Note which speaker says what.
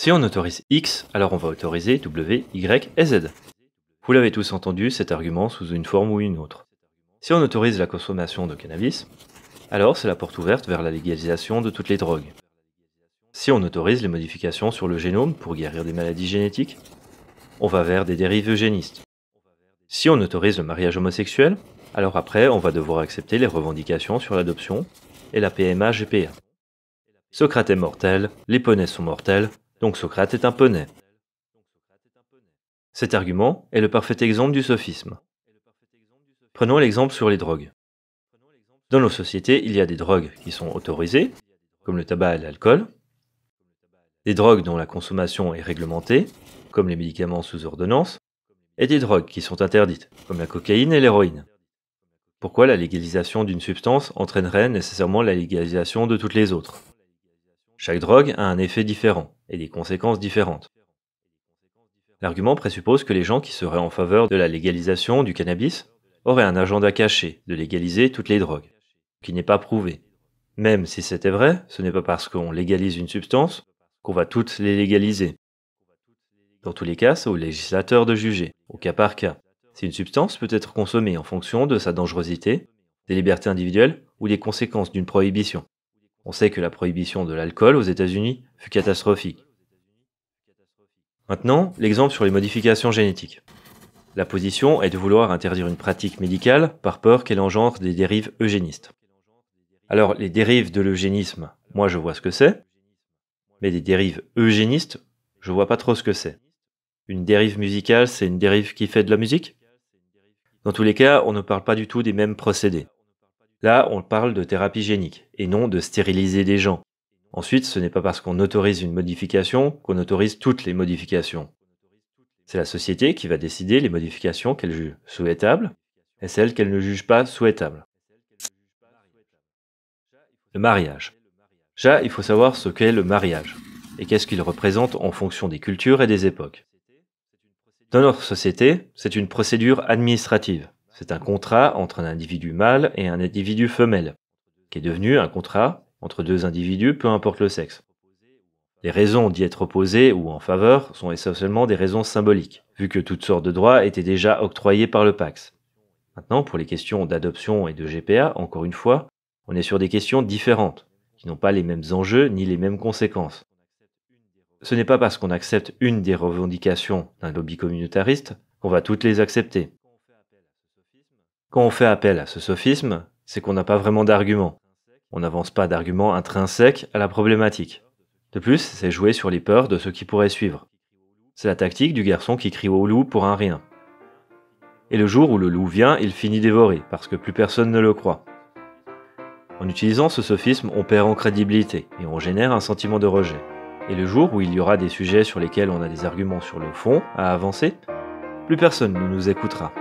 Speaker 1: Si on autorise X, alors on va autoriser W, Y et Z. Vous l'avez tous entendu, cet argument sous une forme ou une autre. Si on autorise la consommation de cannabis, alors c'est la porte ouverte vers la légalisation de toutes les drogues. Si on autorise les modifications sur le génome pour guérir des maladies génétiques, on va vers des dérives eugénistes. Si on autorise le mariage homosexuel, alors après on va devoir accepter les revendications sur l'adoption et la PMA-GPA. Socrate est mortel, les poneys sont mortels, donc Socrate est un poney. Cet argument est le parfait exemple du sophisme. Prenons l'exemple sur les drogues. Dans nos sociétés, il y a des drogues qui sont autorisées, comme le tabac et l'alcool, des drogues dont la consommation est réglementée, comme les médicaments sous ordonnance, et des drogues qui sont interdites, comme la cocaïne et l'héroïne. Pourquoi la légalisation d'une substance entraînerait nécessairement la légalisation de toutes les autres chaque drogue a un effet différent et des conséquences différentes. L'argument présuppose que les gens qui seraient en faveur de la légalisation du cannabis auraient un agenda caché de légaliser toutes les drogues, qui n'est pas prouvé. Même si c'était vrai, ce n'est pas parce qu'on légalise une substance qu'on va toutes les légaliser. Dans tous les cas, c'est au législateur de juger, au cas par cas, si une substance peut être consommée en fonction de sa dangerosité, des libertés individuelles ou des conséquences d'une prohibition. On sait que la prohibition de l'alcool aux États-Unis fut catastrophique. Maintenant, l'exemple sur les modifications génétiques. La position est de vouloir interdire une pratique médicale par peur qu'elle engendre des dérives eugénistes. Alors, les dérives de l'eugénisme, moi je vois ce que c'est, mais des dérives eugénistes, je vois pas trop ce que c'est. Une dérive musicale, c'est une dérive qui fait de la musique Dans tous les cas, on ne parle pas du tout des mêmes procédés. Là, on parle de thérapie génique et non de stériliser des gens. Ensuite, ce n'est pas parce qu'on autorise une modification qu'on autorise toutes les modifications. C'est la société qui va décider les modifications qu'elle juge souhaitables et celles qu'elle ne juge pas souhaitables. Le mariage. Là, il faut savoir ce qu'est le mariage et qu'est-ce qu'il représente en fonction des cultures et des époques. Dans notre société, c'est une procédure administrative c'est un contrat entre un individu mâle et un individu femelle, qui est devenu un contrat entre deux individus, peu importe le sexe. Les raisons d'y être opposées ou en faveur sont essentiellement des raisons symboliques, vu que toutes sortes de droits étaient déjà octroyés par le Pax. Maintenant, pour les questions d'adoption et de GPA, encore une fois, on est sur des questions différentes, qui n'ont pas les mêmes enjeux ni les mêmes conséquences. Ce n'est pas parce qu'on accepte une des revendications d'un lobby communautariste qu'on va toutes les accepter. Quand on fait appel à ce sophisme, c'est qu'on n'a pas vraiment d'argument. On n'avance pas d'argument intrinsèque à la problématique. De plus, c'est jouer sur les peurs de ceux qui pourraient suivre. C'est la tactique du garçon qui crie au loup pour un rien. Et le jour où le loup vient, il finit dévoré, parce que plus personne ne le croit. En utilisant ce sophisme, on perd en crédibilité et on génère un sentiment de rejet. Et le jour où il y aura des sujets sur lesquels on a des arguments sur le fond à avancer, plus personne ne nous écoutera.